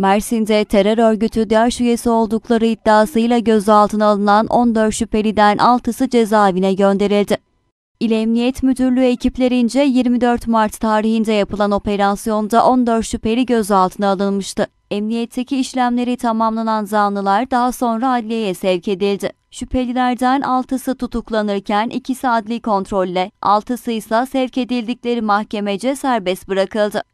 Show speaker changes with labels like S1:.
S1: Mersin'de terör örgütü DAEŞ üyesi oldukları iddiasıyla gözaltına alınan 14 şüpheliden 6'sı cezaevine gönderildi. İl Emniyet Müdürlüğü ekiplerince 24 Mart tarihinde yapılan operasyonda 14 şüpheli gözaltına alınmıştı. Emniyetteki işlemleri tamamlanan zanlılar daha sonra adliyeye sevk edildi. Şüphelilerden 6'sı tutuklanırken ikisi adli kontrolle, 6'sı ise sevk edildikleri mahkemece serbest bırakıldı.